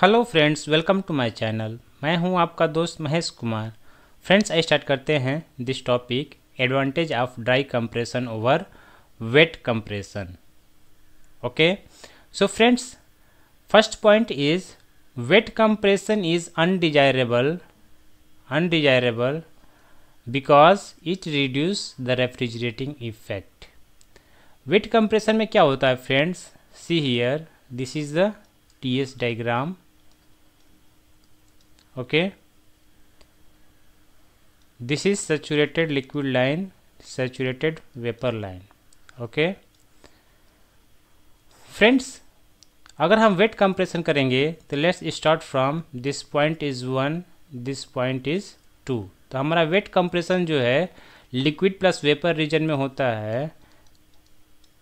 Hello friends welcome to my channel मैं हूं आपका दोस्त महेश कुमार फ्रेंड्स स्टार्ट करते हैं this topic advantage of dry compression over wet compression okay so friends first point is wet compression is undesirable undesirable because it reduce the refrigerating effect wet compression में क्या होता है friends see here this is the T S diagram okay this is saturated liquid line saturated vapor line okay friends अगर हम wait compression करेंगे तो let's start from this point is one this point is two तो हमारा wait compression जो है liquid plus vapour reason में होता है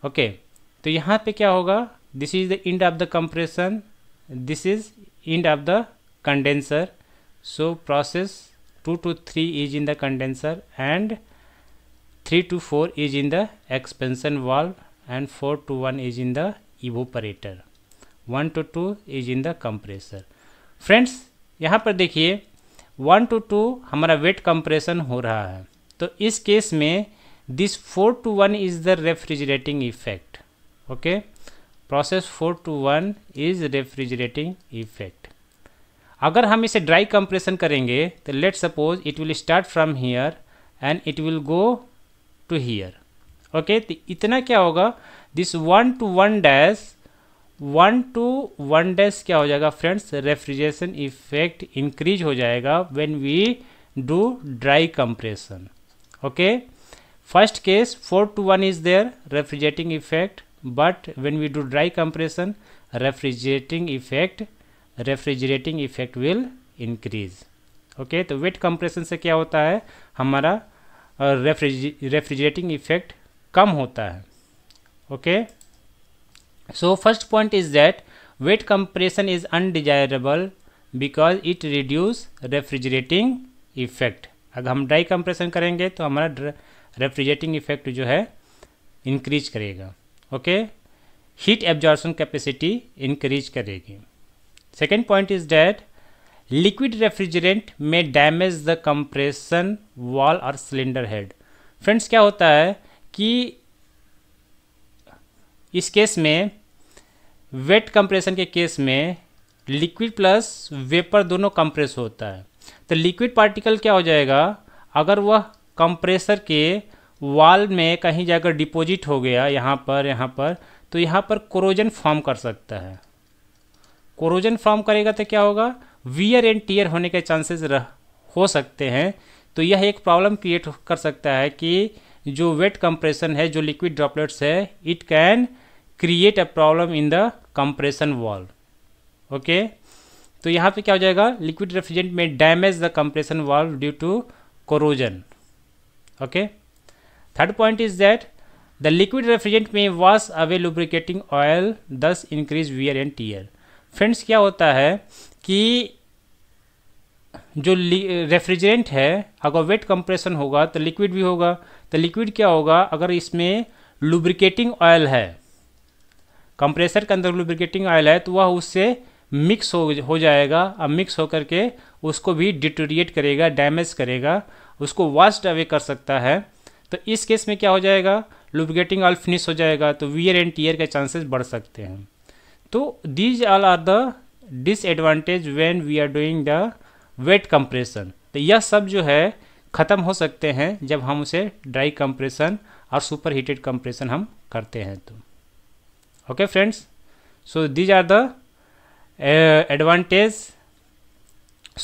ओके okay, तो यहाँ पे क्या होगा this is the end of the compression this is end of the condenser So, process 2 to 3 is in the condenser and 3 to 4 is in the expansion valve and 4 to 1 is in the evaporator. 1 to 2 is in the compressor friends यहाँ पर देखिए 1 to 2 हमारा wait compression हो रहा है तो इस case में this 4 to 1 is the refrigerating effect okay process 4 to 1 is refrigerating effect अगर हम इसे ड्राई कंप्रेशन करेंगे तो let suppose it will start from here and it will go to here okay तो इतना क्या होगा this one two one dash one two one dash क्या हो जाएगा फ्रेंड्स रेफ्रिजरेशन इफेक्ट इंक्रीज हो जाएगा when we do dry compression okay first case four to one is there refrigerating effect but when we do dry compression refrigerating effect refrigerating effect will increase okay तो wet compression से क्या होता है हमारा refrigerating effect कम होता है okay so first point is that wet compression is undesirable because it reduce refrigerating effect अगर हम ड्राई कंप्रेशन करेंगे तो हमारा रेफ्रिजरेटिंग इफेक्ट जो है इंक्रीज करेगा okay heat absorption capacity increase करेगी second point is that liquid refrigerant में डैमेज द कंप्रेशन वॉल और सिलेंडर हेड फ्रेंड्स क्या होता है कि इस केस में वेट कंप्रेशन के केस में लिक्विड प्लस वेपर दोनों कंप्रेस होता है तो लिक्विड पार्टिकल क्या हो जाएगा अगर वह कंप्रेसर के वाल में कहीं जाकर डिपॉजिट हो गया यहाँ पर यहाँ पर तो यहाँ पर क्रोजन फॉर्म कर सकता है कोरोजन फॉर्म करेगा तो क्या होगा वियर एंड टीयर होने के चांसेस रह हो सकते हैं तो यह एक प्रॉब्लम क्रिएट कर सकता है कि जो वेट कंप्रेशन है जो लिक्विड ड्रॉपलेट्स है it can create a problem in the compression wall okay तो यहाँ पे क्या हो जाएगा लिक्विड रेफ्रिजरेंट में damage the compression valve due to corrosion okay third point is that the liquid refrigerant में wash away lubricating oil thus increase wear and tear friends क्या होता है कि जो रेफ्रिजरेंट है अगर वेट कंप्रेशन होगा तो लिक्विड भी होगा तो लिक्विड क्या होगा अगर इसमें लुब्रिकेटिंग ऑयल है कंप्रेसर के अंदर लुब्रिकेटिंग ऑयल है तो वह उससे मिक्स हो हो जाएगा अब मिक्स होकर के उसको भी डिटोरिएट करेगा डैमेज करेगा उसको वास्ट अवे कर सकता है तो इस केस में क्या हो जाएगा लुब्रिकेटिंग ऑयल फिनिश हो जाएगा तो वियर एंड टीयर के चांसेस बढ़ सकते हैं तो these all are the disadvantage when we are doing the wet compression तो यह सब जो है ख़त्म हो सकते हैं जब हम उसे ड्राई कंप्रेशन और सुपर हीटेड कंप्रेशन हम करते हैं तो okay friends so these are the advantage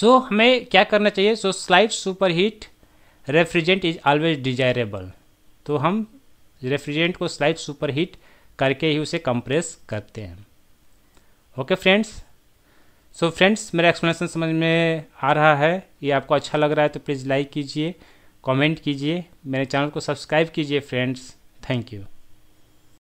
so हमें क्या करना चाहिए so slight super heat refrigerant is always desirable तो हम रेफ्रिजेंट को स्लाइट सुपर हीट करके ही उसे कंप्रेस करते हैं ओके फ्रेंड्स सो फ्रेंड्स मेरा एक्सप्लेनेशन समझ में आ रहा है ये आपको अच्छा लग रहा है तो प्लीज़ लाइक कीजिए कमेंट कीजिए मेरे चैनल को सब्सक्राइब कीजिए फ्रेंड्स थैंक यू